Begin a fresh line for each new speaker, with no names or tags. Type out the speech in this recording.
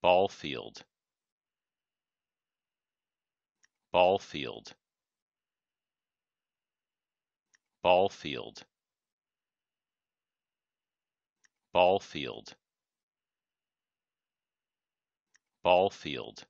ball field ball field ball field ball field ball field